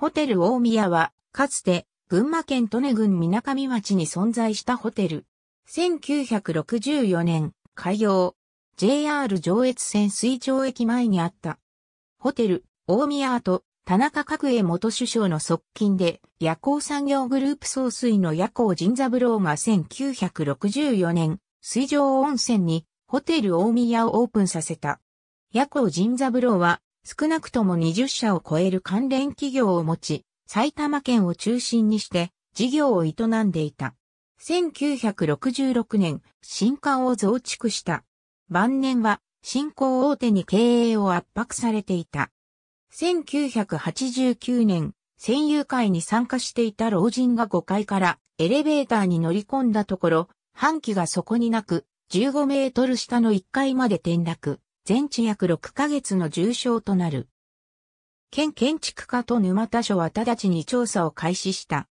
ホテル大宮は、かつて、群馬県利根郡水上町に存在したホテル。1964年、開業。JR 上越線水上駅前にあった。ホテル、大宮跡、田中角栄元首相の側近で、夜行産業グループ総帥の夜行人三郎が1964年、水上温泉に、ホテル大宮をオープンさせた。夜行人三郎は、少なくとも20社を超える関連企業を持ち、埼玉県を中心にして事業を営んでいた。1966年、新館を増築した。晩年は、新興大手に経営を圧迫されていた。1989年、戦友会に参加していた老人が5階からエレベーターに乗り込んだところ、半旗が底になく、15メートル下の1階まで転落。全治約6ヶ月の重傷となる。県建築課と沼田署は直ちに調査を開始した。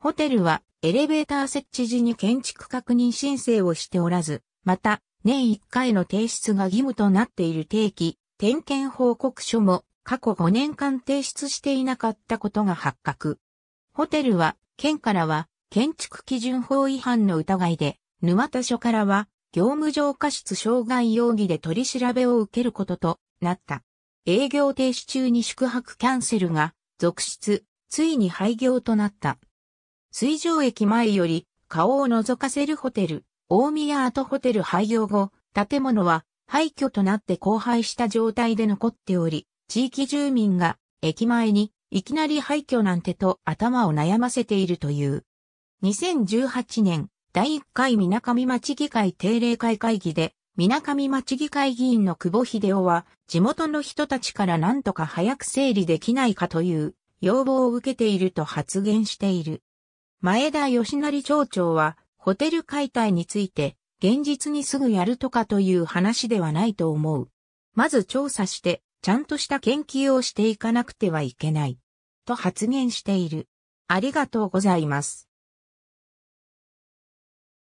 ホテルはエレベーター設置時に建築確認申請をしておらず、また年1回の提出が義務となっている定期点検報告書も過去5年間提出していなかったことが発覚。ホテルは県からは建築基準法違反の疑いで、沼田署からは業務上過失傷害容疑で取り調べを受けることとなった。営業停止中に宿泊キャンセルが続出、ついに廃業となった。水上駅前より顔を覗かせるホテル、大宮アートホテル廃業後、建物は廃墟となって荒廃した状態で残っており、地域住民が駅前にいきなり廃墟なんてと頭を悩ませているという。2018年第1回水上町議会定例会会議で、水上町議会議員の久保秀夫は、地元の人たちから何とか早く整理できないかという要望を受けていると発言している。前田義成町長は、ホテル解体について、現実にすぐやるとかという話ではないと思う。まず調査して、ちゃんとした研究をしていかなくてはいけない。と発言している。ありがとうございます。